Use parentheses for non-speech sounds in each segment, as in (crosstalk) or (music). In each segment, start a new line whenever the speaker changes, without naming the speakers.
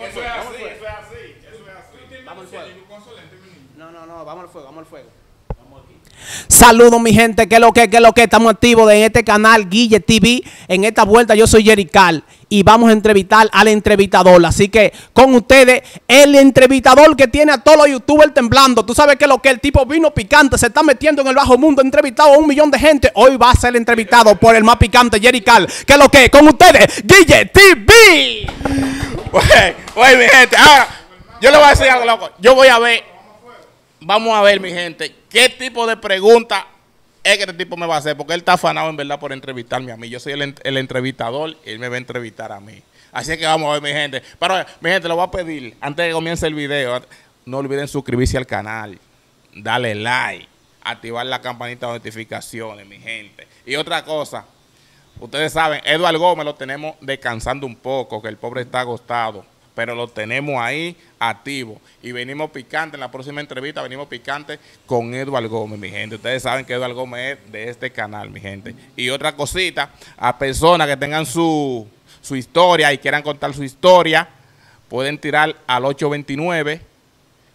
Eso es así, Eso es así, eso es así. Vamos al fuego. No, no, no, vamos al fuego, vamos al fuego. Saludos mi gente, que lo que, que lo que, estamos activos en este canal Guille TV. En esta vuelta yo soy Jerical y vamos a entrevistar al entrevistador. Así que con ustedes, el entrevistador que tiene a todos los youtubers temblando. Tú sabes que lo que el tipo vino picante, se está metiendo en el bajo mundo, entrevistado a un millón de gente. Hoy va a ser entrevistado por el más picante Jerical. Que lo que, con ustedes, Guille TV. mi gente, yo le voy a decir algo loco. Yo voy a ver
vamos a ver, mi gente, qué tipo de pregunta es que este tipo me va a hacer, porque él está afanado en verdad por entrevistarme a mí. Yo soy el, entrevistador y él me va a entrevistar a mí. Así que vamos a ver, mi gente. Pero, mi gente, lo voy a pedir, antes de que comience el video, no olviden suscribirse al canal, darle like, activar la campanita de notificaciones, mi gente. Y otra cosa, ustedes saben, Eduardo Gómez lo tenemos descansando un poco, que el pobre está agostado pero lo tenemos ahí activo. Y venimos picante, en la próxima entrevista venimos picante con Eduardo Gómez, mi gente. Ustedes saben que Eduardo Gómez es de este canal, mi gente. Y otra cosita, a personas que tengan su, historia y quieran contar su historia, pueden tirar al 829.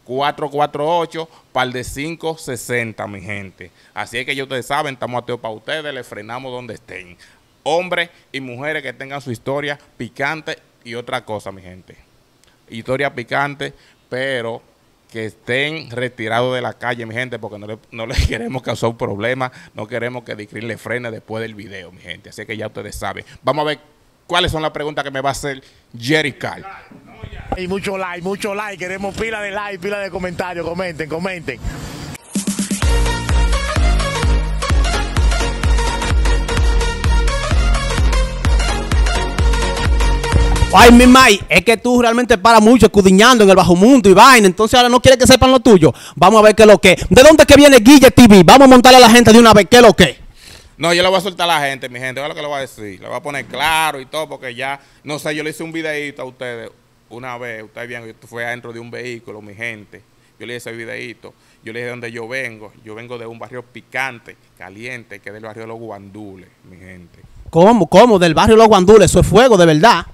448 el de 560, mi gente. Así es que ya ustedes saben, estamos ateos para ustedes, les frenamos donde estén. Hombres y mujeres que tengan su historia picante y otra cosa, mi gente historia picante, pero que estén retirados de la calle, mi gente, porque no le, no le (laughs) queremos causar un problema, no queremos que Dicrin le frene después del video, mi gente. Así que ya ustedes saben. Vamos a ver cuáles son las preguntas que me va a hacer Jerry Cal.
Y mucho like, mucho like, queremos pila de like, pila de comentarios, comenten, comenten. Ay, mi May, es que tú realmente paras mucho escudiñando en el bajo mundo y vaina. Entonces ahora no quieres que sepan lo tuyo. Vamos a ver qué es lo que. ¿De dónde que viene Guille TV? Vamos a montarle a la gente de una vez qué es lo que.
No, yo le voy a soltar a la gente, mi gente. Vea lo que le voy a decir. Le voy a poner claro y todo, porque ya, no sé, yo le hice un videito a ustedes una vez. Ustedes vieron que fue adentro de un vehículo, mi gente. Yo le hice ese videito. Yo le dije de dónde yo vengo. Yo vengo de un barrio picante, caliente, que es del barrio de los Guandules, mi
gente. ¿Cómo? ¿Cómo? Del barrio de los Guandules. Eso es fuego, de verdad.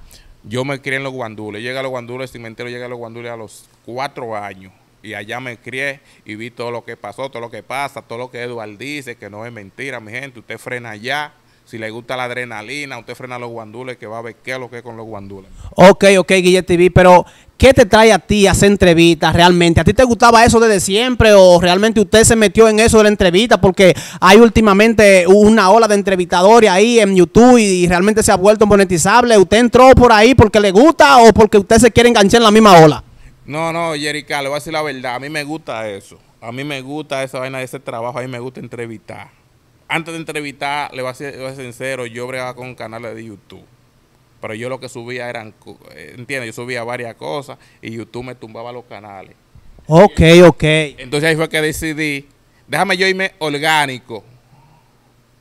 Yo me crié en los guandules, Llegué a los guandules, cimentero llega a los guandules a los cuatro años. Y allá me crié y vi todo lo que pasó, todo lo que pasa, todo lo que Eduard dice, que no es mentira, mi gente. Usted frena allá. Si le gusta la adrenalina, usted frena los guandules, que va a ver qué es lo que es con los guandules.
Ok, ok, Guille TV, pero ¿Qué te trae a ti hacer entrevistas realmente? ¿A ti te gustaba eso desde siempre o realmente usted se metió en eso de la entrevista? Porque hay últimamente una ola de entrevistadores ahí en YouTube y, realmente se ha vuelto monetizable. ¿Usted entró por ahí porque le gusta o porque usted se quiere enganchar en la misma ola?
No, no, Jerica, le voy a decir la verdad. A mí me gusta eso. A mí me gusta esa vaina de ese trabajo. A mí me gusta entrevistar. Antes de entrevistar, le voy a ser, sincero, yo bregaba con canales de YouTube pero yo lo que subía eran, eh, entiende Yo subía varias cosas y YouTube me tumbaba los canales.
Ok, ok.
Entonces ahí fue que decidí, déjame yo irme orgánico,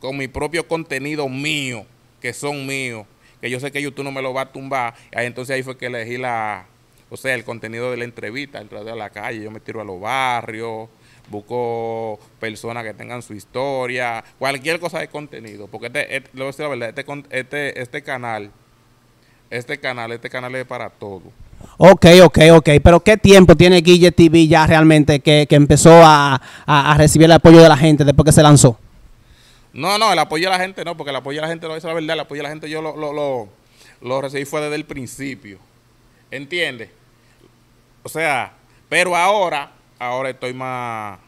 con mi propio contenido mío, que son míos, que yo sé que YouTube no me lo va a tumbar. entonces ahí fue que elegí la, o sea, el contenido de la entrevista, entrar a la calle, yo me tiro a los barrios, busco personas que tengan su historia, cualquier cosa de contenido, porque este, este voy a decir la verdad, este, este, este canal este canal, este canal es para todo.
Ok, ok, ok. Pero ¿qué tiempo tiene Guille TV ya realmente que, empezó a, recibir el apoyo de la gente después que se lanzó?
No, no, el apoyo de la gente no, porque el apoyo de la gente, no es la verdad, el apoyo de la gente yo lo, lo, lo recibí fue desde el principio. ¿Entiendes? O sea, pero ahora, ahora estoy más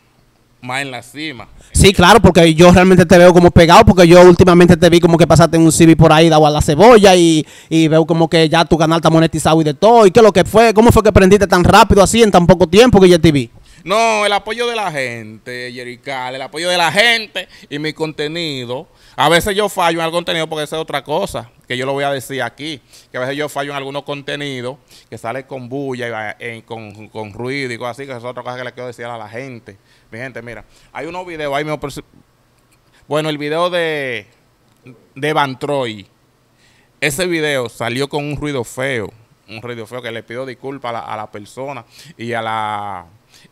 más en la cima.
Sí, claro, porque yo realmente te veo como pegado, porque yo últimamente te vi como que pasaste en un CV por ahí, dado a la cebolla, y, veo como que ya tu canal está monetizado y de todo. ¿Y qué lo que fue? ¿Cómo fue que aprendiste tan rápido así en tan poco tiempo que yo te vi?
No, el apoyo de la gente, Jerical, el apoyo de la gente y mi contenido. A veces yo fallo en el contenido porque esa es otra cosa que yo lo voy a decir aquí. Que a veces yo fallo en algunos contenidos que sale con bulla y eh, con, con ruido y cosas así, que es otra cosa que le quiero decir a la gente. Mi gente, mira, hay unos videos ahí me Bueno, el video de, de Van Troy. Ese video salió con un ruido feo. Un ruido feo que le pido disculpas a la persona y a la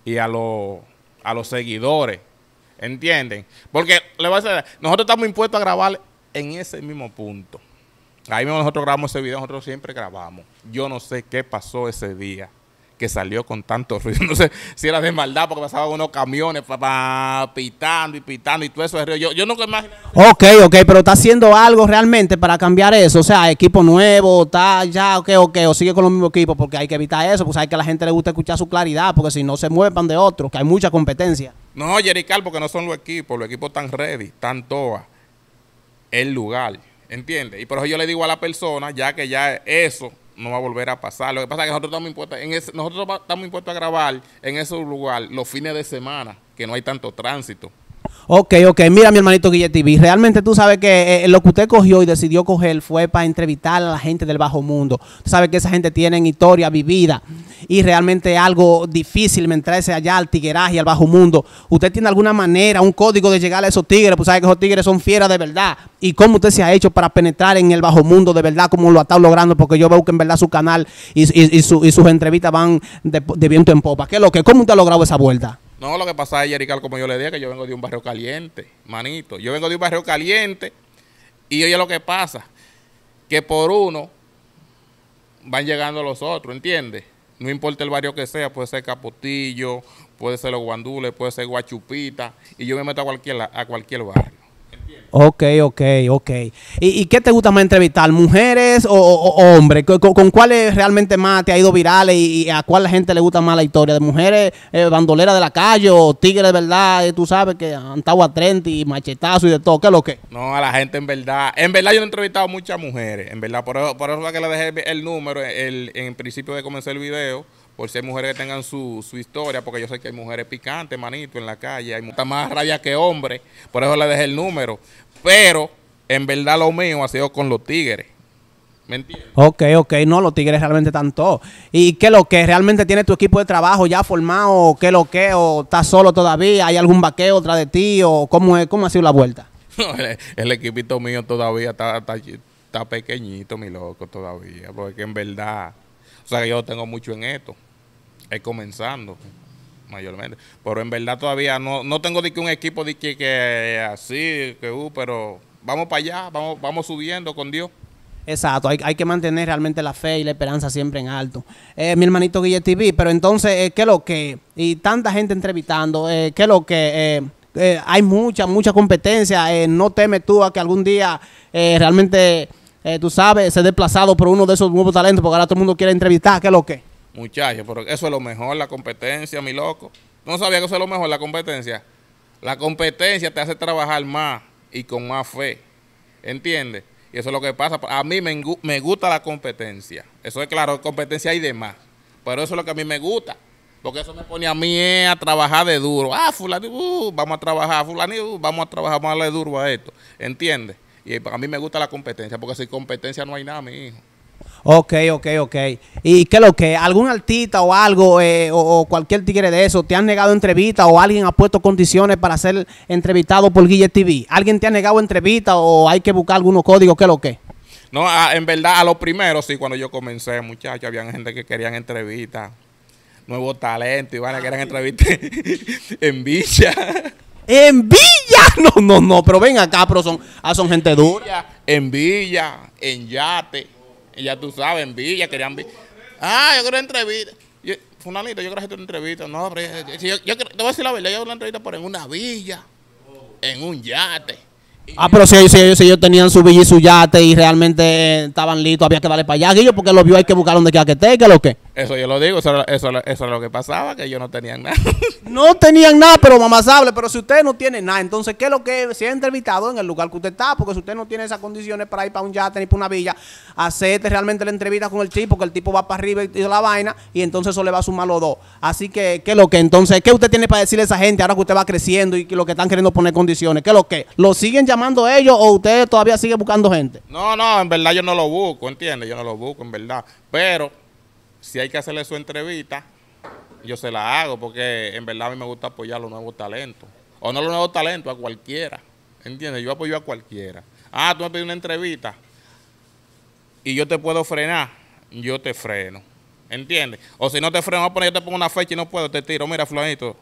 y a, los a los seguidores. ¿Entienden? Porque le a nosotros estamos impuestos a grabar en ese mismo punto. Ahí mismo nosotros grabamos ese video, nosotros siempre grabamos. Yo no sé qué pasó ese día que salió con tanto (laughs) ruido. No sé si era de maldad porque pasaban unos camiones papá, pitando y pitando y todo eso de Yo, yo nunca imagino.
Ok, ok, pero está haciendo algo realmente para cambiar eso. O sea, equipo nuevo, está ya, ok, ok, o sigue con los mismos equipos porque hay que evitar eso. Pues hay que a la gente le gusta escuchar su claridad porque si no se muevan de otros, que hay mucha competencia.
No, Jerical, porque no son los equipos. Los equipos están ready, están todas. El lugar, ¿entiendes? Y por eso yo le digo a la persona, ya que ya eso no va a volver a pasar. Lo que pasa es que nosotros estamos impuestos, en nosotros estamos impuestos a grabar en ese lugar los fines de semana, que no hay tanto tránsito.
Ok, ok. Mira, mi hermanito Guille TV. Realmente tú sabes que eh, eh, lo que usted cogió y decidió coger fue para entrevistar a la gente del bajo mundo. Tú sabes que esa gente tiene historia vivida y realmente algo difícil ese allá al tigueraje, al bajo mundo. ¿Usted tiene alguna manera, un código de llegar a esos tigres? Pues sabe que esos tigres son fieras de verdad. ¿Y cómo usted se ha hecho para penetrar en el bajo mundo de verdad, cómo lo ha estado logrando? Porque yo veo que en verdad su canal y, sus entrevistas van de, de viento en popa. ¿Qué es lo que? ¿Cómo usted ha logrado esa vuelta?
No, lo que pasa es, como yo le dije, que yo vengo de un barrio caliente, manito. Yo vengo de un barrio caliente y oye lo que pasa, que por uno van llegando los otros, ¿entiendes? No importa el barrio que sea, puede ser Capotillo, puede ser Los Guandules, puede ser Guachupita, y yo me meto a cualquier, a cualquier barrio.
Ok, ok, ok. ¿Y, qué te gusta más entrevistar? ¿Mujeres o, hombres? ¿Con, cuáles realmente más te ha ido viral y, a cuál la gente le gusta más la historia? ¿De mujeres eh, bandoleras de la calle o tigres, de verdad? Eh, tú sabes que han estado a 30 y machetazo y de todo. ¿Qué es lo que?
No, a la gente en verdad. En verdad yo he entrevistado a muchas mujeres. En verdad, por eso, por eso es que le dejé el número el, en principio de comenzar el video por ser mujeres que tengan su, su, historia, porque yo sé que hay mujeres picantes, manito, en la calle, hay mucha más rabia que hombres, por eso le dejé el número, pero en verdad lo mío ha sido con los Tigres. ¿Me entiendes?
Ok, ok, no, los Tigres realmente están todos. ¿Y qué lo que? ¿Realmente tiene tu equipo de trabajo ya formado? ¿Qué lo que? ¿O estás solo todavía? ¿Hay algún vaqueo tras de ti? ¿O cómo, es, cómo ha sido la vuelta?
(laughs) el, equipito mío todavía está, está, está, pequeñito, mi loco, todavía. Porque en verdad, o sea que yo tengo mucho en esto. Es comenzando mayormente. Pero en verdad todavía no, no tengo de que un equipo de que, así, que uh, pero vamos para allá, vamos, vamos subiendo con Dios.
Exacto, hay, hay, que mantener realmente la fe y la esperanza siempre en alto. Eh, mi hermanito Guille TV, pero entonces, que eh, ¿qué es lo que? Y tanta gente entrevistando, eh, ¿qué es lo que? Eh, hay mucha, mucha competencia. no temes tú a que algún día realmente, tú sabes, se desplazado por uno de esos nuevos talentos, porque ahora todo el mundo quiere entrevistar, ¿qué es lo que?
Muchachos, pero eso es lo mejor, la competencia, mi loco. no sabía que eso es lo mejor, la competencia? La competencia te hace trabajar más y con más fe. ¿Entiendes? Y eso es lo que pasa. A mí me, gusta la competencia. Eso es claro, competencia y demás. Pero eso es lo que a mí me gusta. Porque eso me pone a mí eh, a trabajar de duro. Ah, fulani, uh, vamos a trabajar, fulani, uh, vamos a trabajar más de duro a esto. ¿Entiendes? Y eh, a mí me gusta la competencia, porque sin competencia no hay nada, mi hijo.
Ok, ok, ok. ¿Y qué es lo que? ¿Algún artista o algo, eh, o, cualquier tigre de eso, te han negado entrevista o alguien ha puesto condiciones para ser entrevistado por Guille TV? ¿Alguien te ha negado entrevista o hay que buscar algunos códigos? ¿Qué es lo que?
No, en verdad, a los primeros, sí, cuando yo comencé, muchachos, había gente que querían entrevista. Nuevo talento, y van a querer entrevistas (laughs) en Villa.
En Villa. (laughs) No, no, no, pero ven acá, pero son, ah, son gente dura.
en Villa, en Yate. Y ya tú sabes, en Villa, querían... Ah, yo quiero entrevista. Yo, funalito, yo creo que una entrevista. No, pero eh, eh, si yo, yo, te voy a decir la verdad, yo una entrevista por en una villa, en un yate.
Ah, pero si ellos, si tenían su villa y su yate y realmente eh, estaban listos, había que darle para allá, ellos porque los vio hay que buscar donde quiera que esté, que lo que. Eso yo lo digo, eso, eso, es lo que pasaba, que yo no tenían nada. (laughs) no tenían nada, pero mamá sabe, pero si usted no tiene nada, entonces, ¿qué es lo que se ha entrevistado en el lugar que usted está? Porque si usted no tiene esas condiciones para ir para un yate ni para una villa, acepte realmente la entrevista con el tipo, que el tipo va para arriba y, y la vaina, y entonces eso le va a sumar los dos. Así que, ¿qué es lo que? Entonces, ¿qué usted tiene para decirle a esa gente ahora que usted va creciendo y lo que están queriendo poner condiciones? ¿Qué es lo que? ¿Lo siguen llamando ellos o usted todavía sigue buscando gente? No, no, en verdad yo no lo busco, ¿entiendes? Yo no lo busco, en verdad. Pero
si hay que hacerle su entrevista, yo se la hago porque en verdad a mí me gusta apoyar a los nuevos talentos. O no los nuevos talentos, a cualquiera. ¿Entiendes? Yo apoyo a cualquiera. Ah, tú me pides una entrevista y yo te puedo frenar, yo te freno. ¿Entiendes? O si no te freno, yo te pongo una fecha y no puedo, te tiro. Mira, flanito,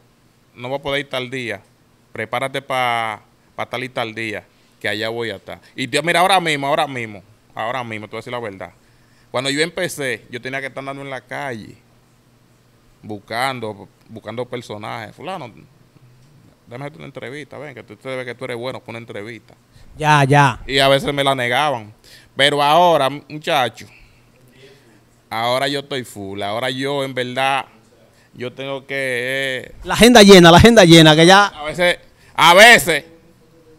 no voy a poder ir tal día. Prepárate para pa tal y tal día, que allá voy a estar. Y Dios, mira, ahora mismo, ahora mismo, ahora mismo, te voy a decir la verdad. Cuando yo empecé, yo tenía que estar andando en la calle, buscando, buscando personajes. Fulano, dame una entrevista, ven, que tú te que tú eres bueno con una entrevista. Ya, ya. Y a veces me la negaban. Pero ahora, muchachos, ahora yo estoy full. Ahora yo, en verdad, yo tengo que... Eh, la agenda llena, la agenda llena, que ya... A veces, a veces,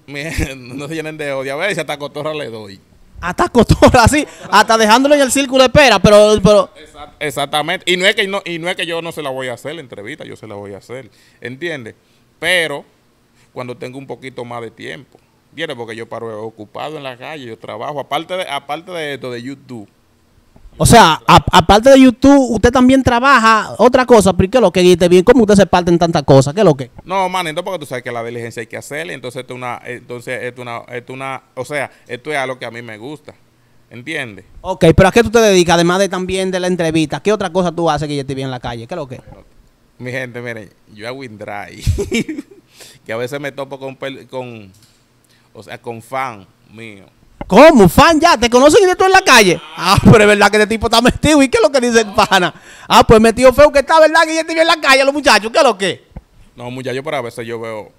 (laughs) no se llenen de odio. A veces hasta cotorra le doy
hasta costó (laughs) así, hasta dejándolo en el círculo de espera, pero, pero...
exactamente, y no es que y no es que yo no se la voy a hacer la entrevista, yo se la voy a hacer, ¿entiendes? Pero cuando tengo un poquito más de tiempo, ¿entiendes? Porque yo paro ocupado en la calle, yo trabajo, aparte de, aparte de esto de YouTube,
o sea, aparte de YouTube, usted también trabaja otra cosa, pero ¿qué lo que guiste bien? ¿Cómo usted se parte en tantas cosas? ¿Qué es lo que?
No, manito, porque tú sabes que la diligencia hay que hacerle, entonces esto es una, entonces esto una, una, o sea, esto es algo que a mí me gusta. ¿entiende?
Ok, pero ¿a qué tú te dedicas? Además de también de la entrevista, ¿qué otra cosa tú haces que yo esté bien en la calle? ¿Qué es lo que?
Mi gente, miren, yo hago in (laughs) que a veces me topo con, con o sea, con fan mío
¿Cómo? ¿Fan ya? ¿Te conocen y tú en la calle? Ah, pero es verdad que este tipo está metido. ¿Y qué es lo que dice el pana? Ah, pues metido feo que está, ¿verdad? Que ya te en la calle los muchachos. ¿Qué es lo que? No,
muchachos, pero a veces yo veo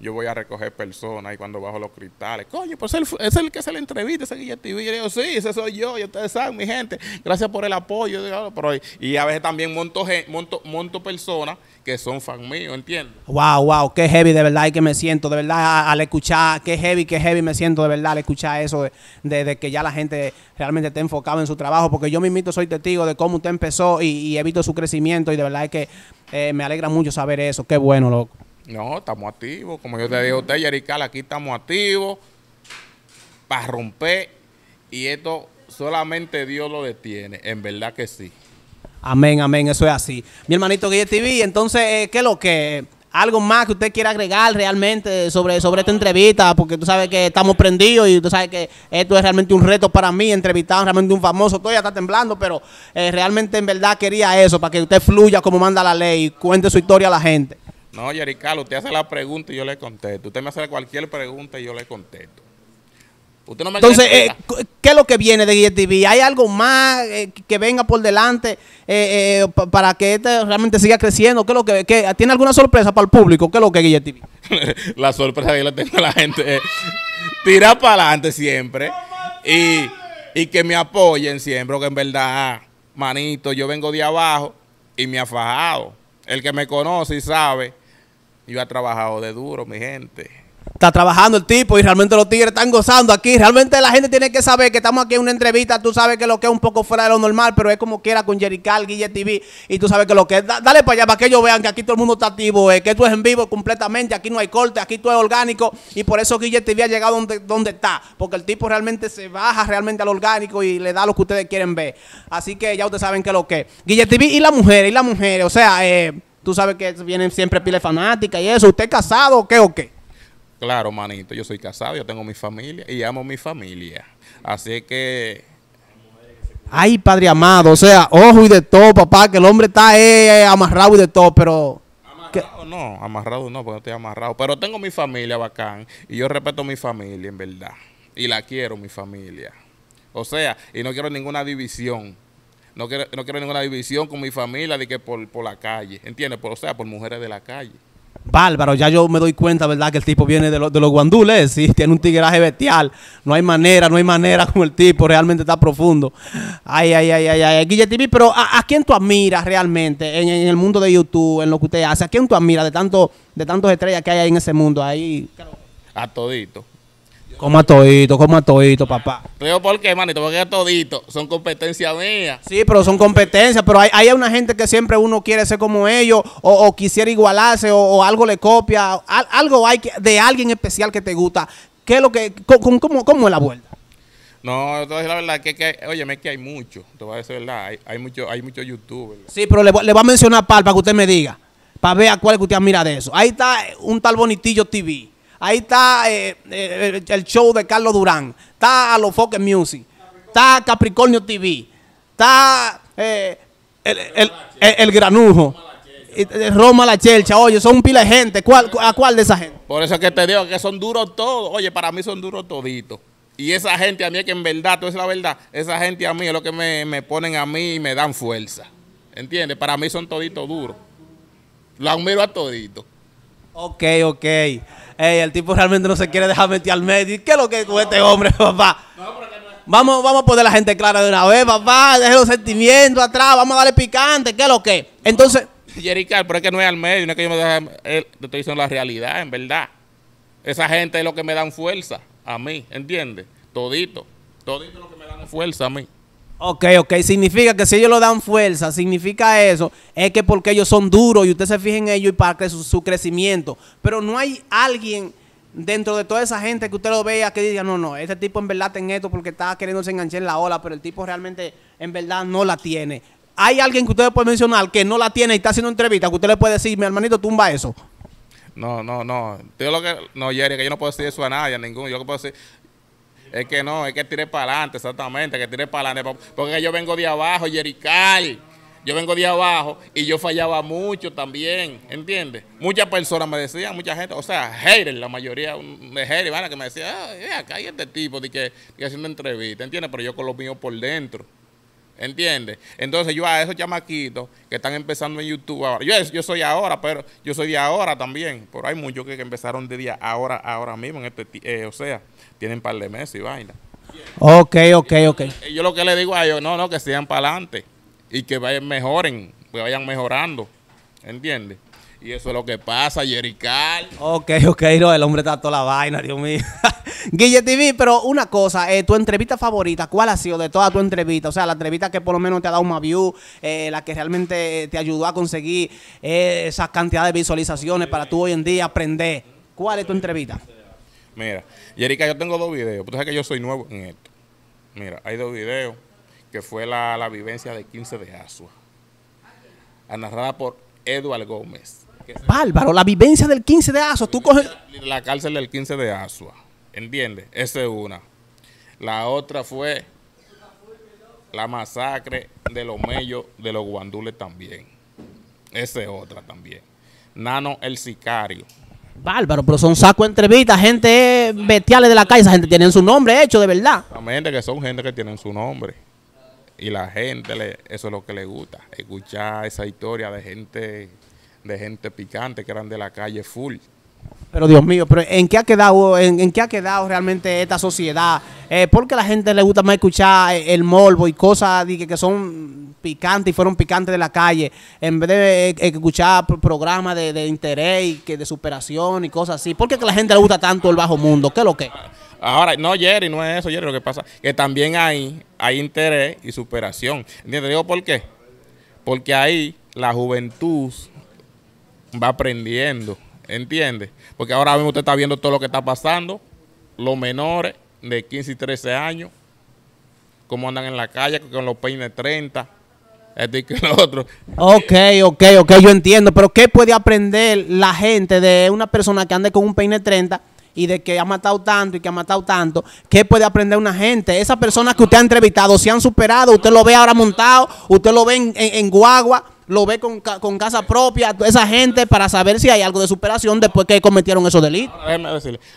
yo voy a recoger personas y cuando bajo los cristales, coño, pues es el que se le entrevista, ese Guille TV. Y yo digo, sí, ese soy yo, y ustedes saben, mi gente, gracias por el apoyo. Ah, y a veces también monto, monto, monto personas que son fan mío, ¿entiendes?
Wow, wow, qué heavy de verdad y que me siento, de verdad, al escuchar, qué heavy, qué heavy me siento de verdad al escuchar eso desde que ya la gente realmente está enfocada en su trabajo, porque yo mismito soy testigo de cómo usted empezó y, he visto su crecimiento y de verdad es que eh, me alegra mucho saber eso, qué bueno, loco.
No, estamos activos. Como yo te digo, a usted, Yerical, aquí estamos activos
para romper
y esto solamente Dios lo detiene. En verdad que sí.
Amén, amén, eso es así. Mi hermanito Guille TV, entonces, eh, ¿qué es lo que? ¿Algo más que usted quiera agregar realmente sobre, sobre esta entrevista? Porque tú sabes que estamos prendidos y tú sabes que esto es realmente un reto para mí, entrevistar realmente un famoso. ya está temblando, pero eh, realmente en verdad quería eso, para que usted fluya como manda la ley y cuente su historia a la gente.
No, Jericalo, usted hace la pregunta y yo le contesto. Usted me hace cualquier pregunta y yo le contesto. Usted no me Entonces, eh,
¿qué es lo que viene de Guille TV? ¿Hay algo más eh, que venga por delante eh, para que este realmente siga creciendo? ¿Qué es lo que, ¿Tiene alguna sorpresa para el público? ¿Qué es lo que es Guille TV?
(laughs) la sorpresa yo la tengo a la gente. Tira para adelante siempre y, y que me apoyen siempre, porque en verdad, manito, yo vengo de abajo y me ha fajado. El que me conoce y sabe yo he trabajado de duro, mi gente.
Está trabajando el tipo y realmente los tigres están gozando aquí. Realmente la gente tiene que saber que estamos aquí en una entrevista. Tú sabes que lo que es un poco fuera de lo normal, pero es como quiera con Jerical, Guille TV. Y tú sabes que lo que es. dale para allá para que ellos vean que aquí todo el mundo está activo, eh, que tú es en vivo completamente. Aquí no hay corte, aquí todo es orgánico. Y por eso Guille TV ha llegado donde, está. Porque el tipo realmente se baja realmente al orgánico y le da lo que ustedes quieren ver. Así que ya ustedes saben que lo que es. Guille TV y la mujer, y la mujer. O sea, eh. Tú sabes que vienen siempre piles fanáticas y eso. ¿Usted es casado o qué o qué?
Claro, manito, yo soy casado, yo tengo mi familia y amo mi familia. Así que.
Ay, padre amado, o sea, ojo y de todo, papá, que el hombre está eh, eh, amarrado y de todo, pero. Amarrado
no, amarrado no, porque no estoy amarrado. Pero tengo mi familia bacán y yo respeto mi familia, en verdad. Y la quiero, mi familia. O sea, y no quiero ninguna división. No quiero, ninguna división con mi familia de que por, la calle, ¿entiendes? Por, o sea, por mujeres de la calle.
Bárbaro, ya yo me doy cuenta, ¿verdad? Que el tipo viene de, de los guandules, sí, tiene un tigueraje bestial. No hay manera, no hay manera como el tipo, realmente está profundo. Ay, ay, ay, ay, ay. Guille pero ¿a, quién tú admiras realmente en, el mundo de YouTube, en lo que usted hace? ¿A quién tú admiras de, tanto, de tantos estrellas que hay ahí en ese mundo? Ahí, A todito. Coma todito, coma todito, papá.
Pero ¿por qué, manito? Porque todito son competencias mías.
Sí, pero son competencias, pero hay, una gente que siempre uno quiere ser como ellos o, quisiera igualarse o, algo le copia. algo hay de alguien especial que te gusta. ¿Qué es lo que, cómo, es la vuelta?
No, decir la verdad que, oye, es que hay mucho, te voy a decir verdad, hay, hay mucho, hay mucho YouTube.
Sí, pero le, voy a mencionar pal para que usted me diga, para ver a cuál que usted mira de eso. Ahí está un tal Bonitillo TV Ahí está eh, eh, el show de Carlos Durán. Está a los Focus Music. Está Capricornio TV. Está eh, el, el, el, granujo. Roma La Chelcha, oye, son un pila de gente. ¿A cuál de esa gente?
Por eso que te digo que son duros todos. Oye, para mí son duros toditos. Y esa gente a mí es que en verdad, tú es la verdad, esa gente a mí es lo que me, ponen a mí y me dan fuerza. ¿Entiendes? Para mí son toditos duros. La admiro a toditos.
Ok, ok el tipo realmente no se quiere dejar meter al medio. ¿Qué es lo que con este hombre, (laughs) papá? Vamos, vamos a poner la gente clara de una vez, papá. Deje los sentimientos atrás. Vamos a darle picante. ¿Qué es lo que? Entonces.
Jerical, pero es que no es al medio, no es que yo me deje, te estoy diciendo la realidad, en verdad. Esa gente es lo que me dan fuerza a mí, ¿entiendes? Todito. Todito es lo que me dan fuerza a mí.
Ok, ok. Significa que si ellos lo dan fuerza, significa eso, es que porque ellos son duros y usted se fija en ellos y para su, crecimiento. Pero no hay alguien dentro de toda esa gente que usted lo vea que diga, no, no, este tipo en verdad tiene esto porque está se enganchar en la ola, pero el tipo realmente en verdad no la tiene. ¿Hay alguien que usted puede mencionar que no la tiene y está haciendo entrevista que usted le puede decir, mi hermanito, tumba eso?
No, no, no. Yo lo que, no, Jerry, que yo no puedo decir eso a nadie, a ninguno. Yo que puedo decir, es que no, es que tiré para adelante, exactamente, que tiré para adelante. Porque yo vengo de abajo, Jerical Yo vengo de abajo y yo fallaba mucho también, ¿entiendes? Muchas personas me decían, mucha gente, o sea, haters, la mayoría de haters, que me decían, ah, acá hay este tipo de que, de haciendo entrevista, ¿entiendes? Pero yo con los míos por dentro entiende Entonces yo a esos chamaquitos que están empezando en YouTube ahora, yo, yo soy ahora, pero yo soy de ahora también, pero hay muchos que, empezaron de día ahora, ahora mismo, en este, eh, o sea, tienen un par de meses y vaina.
Ok, ok, ok.
Eh, yo, lo que le digo a ellos, no, no, que sigan para adelante y que vayan mejoren, que vayan mejorando, entiende Y eso es lo que pasa,
Jerical. Ok, ok, no, el hombre está toda la vaina, Dios mío. (laughs) Guille TV, pero una cosa, eh, tu entrevista favorita, ¿cuál ha sido de toda tu entrevista? O sea, la entrevista que por lo menos te ha dado más view, eh, la que realmente eh, te ayudó a conseguir esa esas cantidades de visualizaciones para tú hoy en día aprender. ¿Cuál es tu entrevista?
Mira, Jerica, yo tengo dos videos. Tú sabes que yo soy nuevo en esto. Mira, hay dos videos que fue la, vivencia del 15 de Asua, narrada por Eduardo Gómez.
Bárbaro, la vivencia del 15 de Azua. Tú coges...
La cárcel del 15 de Azua. ¿Entiendes? Esa es una. La otra fue la masacre de los mellos de los guandules también. Esa es otra también. Nano el sicario.
Bárbaro, pero son saco entrevistas, gente bestiales de la calle, esa gente tienen su nombre hecho de verdad.
Exactamente, que son gente que tienen su nombre. Y la gente, le, eso es lo que le gusta, escuchar esa historia de gente, de gente picante que eran de la calle
full. Pero Dios mío, pero ¿en qué ha quedado, en, qué ha quedado realmente esta sociedad? Eh, ¿Por porque a la gente le gusta más escuchar eh, el morbo y cosas que, que son picantes y fueron picantes de la calle, en vez de eh, escuchar programas de, interés y que de superación y cosas así. ¿Por qué a la gente le gusta tanto el bajo mundo? ¿Qué es lo que?
Ahora, no, Jerry, no es eso, Jerry, lo que pasa, que también hay, hay interés y superación. ¿Entiendes? por qué. Porque ahí la juventud va aprendiendo ¿Entiende? Porque ahora mismo usted está viendo todo lo que está pasando. Los menores de 15 y 13 años, cómo andan en la calle con los peines 30. Este que lo otro. Ok,
ok, ok, yo entiendo. Pero ¿qué puede aprender la gente de una persona que ande con un peine 30 y de que ha matado tanto y que ha matado tanto, ¿qué puede aprender una gente? Esas personas que usted ha entrevistado, se han superado, usted lo ve ahora montado, usted lo ve en guagua, lo ve con, casa propia, esa gente, para saber si hay algo de superación después que cometieron esos delitos.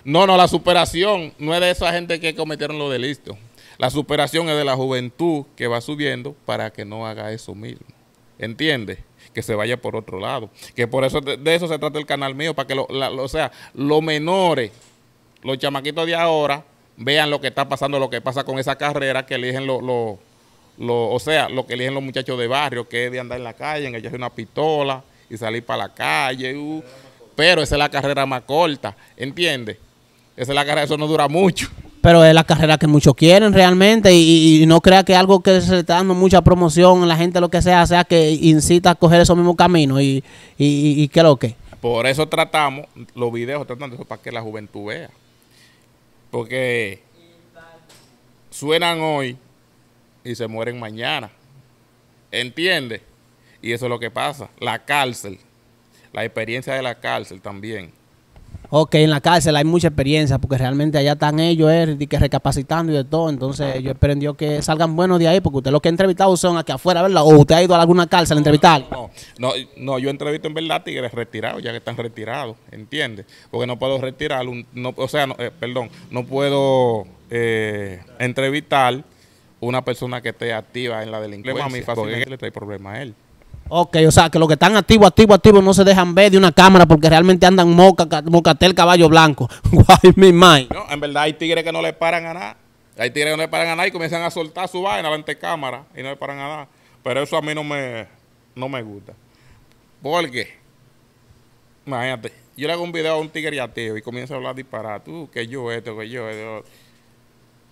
No, no, la superación no es de esa gente que cometieron los delitos. La superación es de la juventud que va subiendo para que no haga eso mismo. ¿Entiendes? que se vaya por otro lado. Que por eso de, eso se trata el canal mío, para que lo, sea, los menores, los chamaquitos de ahora, vean lo que está pasando, lo que pasa con esa carrera que eligen los lo, o sea, lo que eligen los muchachos de barrio, que es de andar en la calle, en hay una pistola y salir para la calle. Uh. pero esa es la carrera más corta, ¿entiendes? Esa es la carrera, eso no dura mucho.
Pero es la carrera que muchos quieren realmente y, no crea que algo que se está dando mucha promoción, la gente lo que sea, sea que incita a coger esos mismos caminos y, y, lo que.
Por eso tratamos, los videos tratando eso para que la juventud vea. Porque suenan hoy y se mueren mañana. ¿Entiende? Y eso es lo que pasa. La cárcel. La experiencia de la cárcel también.
Ok, en la cárcel hay mucha experiencia porque realmente allá están ellos eh, que recapacitando y de todo. Entonces yo aprendió que salgan buenos de ahí porque usted lo que ha entrevistado son aquí afuera, ¿verdad? ¿O usted ha ido a alguna cárcel a entrevistar?
No, no, no, yo entrevisto en verdad tigres retirados, ya que están retirados, ¿entiendes? Porque no puedo retirar, un, o sea, eh, perdón,
no puedo
eh, entrevistar una persona que esté activa en la delincuencia. a mí fácilmente le trae problemas a él.
Ok, o sea, que los que están activos, activos, activos no se dejan ver de una cámara porque realmente andan moca, mocatel, caballo blanco. (laughs) Guay, mi mind?
No, en verdad hay tigres que no le paran a nada. Hay tigres que no le paran a nada y comienzan a soltar su vaina de cámara y no le paran a nada. Pero eso a mí no me, no me gusta. Porque, imagínate, yo le hago un video a un tigre y tío y comienza a hablar disparado. Tú, uh, que yo esto, que yo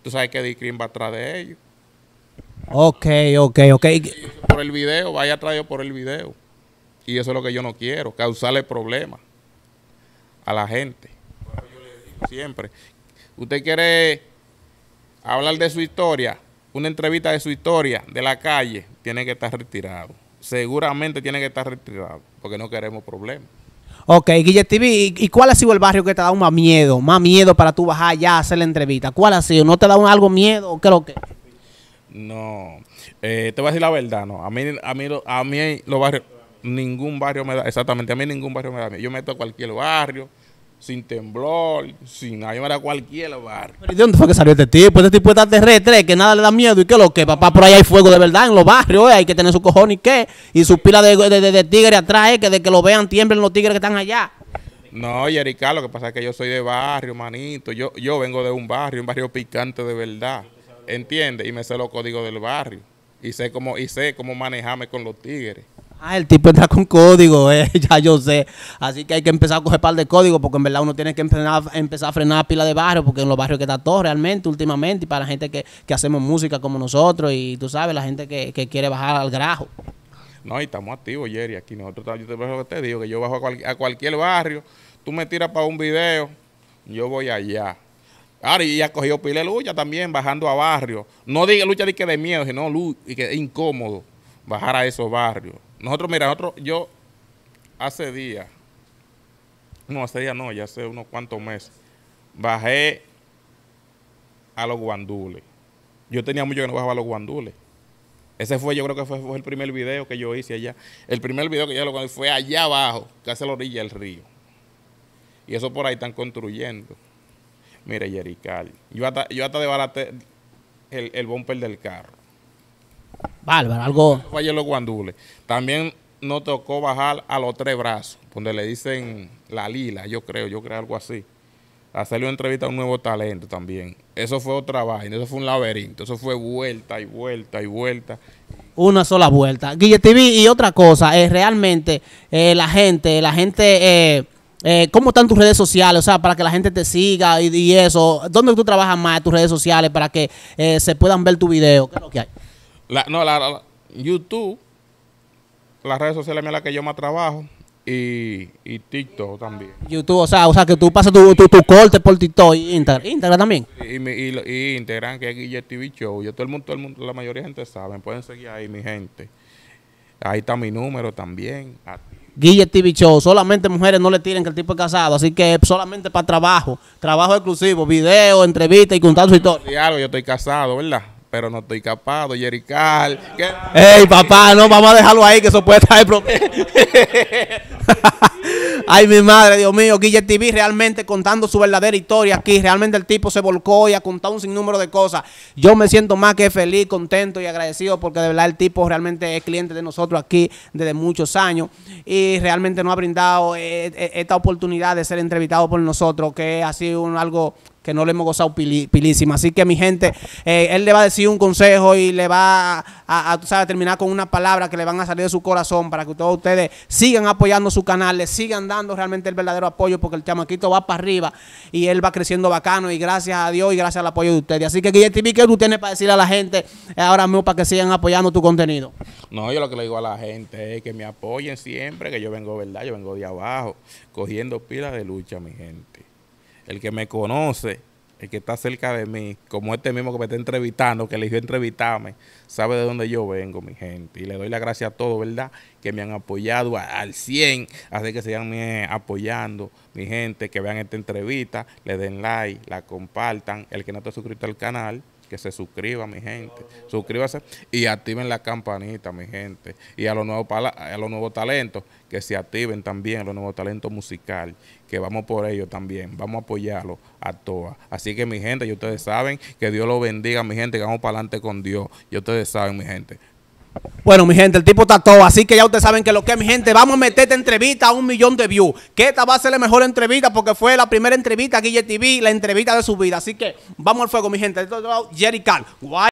Tú sabes que d va atrás de ellos.
Ok, ok, ok.
Por el video, vaya traído por el video. Y eso es lo que yo no quiero, causarle problemas a la gente. siempre. Usted quiere hablar de su historia, una entrevista de su historia, de la calle, tiene que estar retirado. Seguramente tiene que estar retirado, porque no queremos problemas.
Ok, Guille TV, ¿y, cuál ha sido el barrio que te ha dado más miedo? Más miedo para tú bajar allá a hacer la entrevista. ¿Cuál ha sido? ¿No te ha dado algo miedo Creo que?
No. Eh, te voy a decir la verdad, no. A mí, a mí, a mí los barrios, ningún barrio me da, exactamente, a mí ningún barrio me da miedo. Yo meto a cualquier barrio, sin temblor, sin nada, yo me cualquier barrio.
¿Pero de dónde fue que salió este tipo? Este tipo está terrestre, que nada le da miedo y que lo que, papá, por ahí hay fuego de verdad en los barrios, eh, hay que tener su cojón y qué, y su pila de, de, de, tigres atrás, eh, que de que lo vean tiemblen los tigres que están allá.
No, Yerica, lo que pasa es que yo soy de barrio, manito. Yo, yo vengo de un barrio, un barrio picante de verdad entiende y me sé los códigos del barrio y sé cómo y sé cómo manejarme con
los tigres. Ah, el tipo está con código, eh, (laughs) ya yo sé. Así que hay que empezar a coger par de códigos, porque en verdad uno tiene que empezar, empezar a frenar a pila de barrio, porque en los barrios que está todo realmente últimamente, y para la gente que, hacemos música como nosotros, y tú sabes, la gente que, quiere bajar al grajo.
No, y estamos activos, Jerry, aquí nosotros, yo te, digo, que yo bajo a, a cualquier barrio, tú me tiras para un video, yo voy allá. Ahora ya cogió pile lucha también, bajando a barrios. No diga lucha de que de miedo, sino y que es incómodo bajar a esos barrios. Nosotros, mira, nosotros, yo hace días, no, hace días no, ya hace unos cuantos meses, bajé a los guandules. Yo tenía mucho que no bajaba a los guandules. Ese fue, yo creo que fue, el primer video que yo hice allá. El primer video que yo lo fue allá abajo, casi a la orilla del río. Y eso por ahí están construyendo. Mire, Jerical, yo hasta, yo el, el bumper del carro.
Bárbaro, algo.
los También no tocó bajar a los tres brazos, donde le dicen la lila, yo creo, yo creo algo así. Hacerle una entrevista a un nuevo talento también. Eso fue otra vaina, eso fue un laberinto, eso fue vuelta y vuelta y vuelta.
Una sola vuelta. Guille TV y otra cosa, es eh, realmente eh, la gente, la gente. Eh, eh, ¿Cómo están tus redes sociales? O sea, para que la gente te siga y, eso. ¿Dónde tú trabajas más tus redes sociales para que eh, se puedan ver tu video? ¿Qué lo que hay?
no, la, YouTube, las redes sociales es las que yo más trabajo. Y, TikTok también. YouTube, o sea,
o sea que tú pasas tu, tu, corte por TikTok y Instagram, también.
Y, y, Instagram, que es Guille TV Show. Yo todo el mundo, todo mundo, la mayoría de gente sabe, pueden seguir ahí mi gente. Ahí está mi número también.
Guille TV Show. Solamente mujeres no le tiren que el tipo es casado. Así que solamente para trabajo. Trabajo exclusivo. Video, entrevista y contar su historia.
Claro, yo estoy casado, ¿verdad? pero no estoy capado, Jerical. ¡Ey,
papá! No, vamos a dejarlo ahí, que eso puede traer (laughs) Ay, mi madre, Dios mío, Guille TV realmente contando su verdadera historia aquí. Realmente el tipo se volcó y ha contado un sinnúmero de cosas. Yo me siento más que feliz, contento y agradecido porque de verdad el tipo realmente es cliente de nosotros aquí desde muchos años y realmente nos ha brindado eh, eh, esta oportunidad de ser entrevistado por nosotros, que ha sido un, algo que no le hemos gozado pilísima. Así que mi gente, eh, él le va a decir un consejo y le va a, sabes, terminar con una palabra que le van a salir de su corazón para que todos ustedes sigan apoyando su canal, le sigan dando realmente el verdadero apoyo porque el chamaquito va para arriba y él va creciendo bacano y gracias a Dios y gracias al apoyo de ustedes. Así que Guillermo ¿qué tú tienes para decir a la gente ahora mismo para que sigan apoyando tu contenido?
No, yo lo que le digo a la gente es que me apoyen siempre, que yo vengo, ¿verdad? Yo vengo de abajo, cogiendo pilas de lucha, mi gente el que me conoce, el que está cerca de mí, como este mismo que me está entrevistando, que eligió entrevistarme, sabe de dónde yo vengo, mi gente. Y le doy la gracia a todos, ¿verdad? Que me han apoyado al 100, así que sigan apoyando, mi gente, que vean esta entrevista, le den like, la compartan. El que no está suscrito al canal, que se suscriban, mi gente. Suscríbase y activen la campanita, mi gente. Y a los nuevos, a los nuevos talentos, que se activen también, los nuevos talentos musical, que vamos por ellos también. Vamos a apoyarlo a todas. Así que, mi gente, y ustedes saben que Dios los bendiga, mi gente, que vamos para adelante con Dios. Y ustedes saben, mi gente.
Bueno, mi gente, el tipo está todo, así que ya ustedes saben que lo que es, mi gente. Vamos a meter esta entrevista a un millón de views. Que esta va a ser la mejor entrevista porque fue la primera entrevista a Guille TV, la entrevista de su vida. Así que vamos al fuego, mi gente. Esto es Jerry Carl.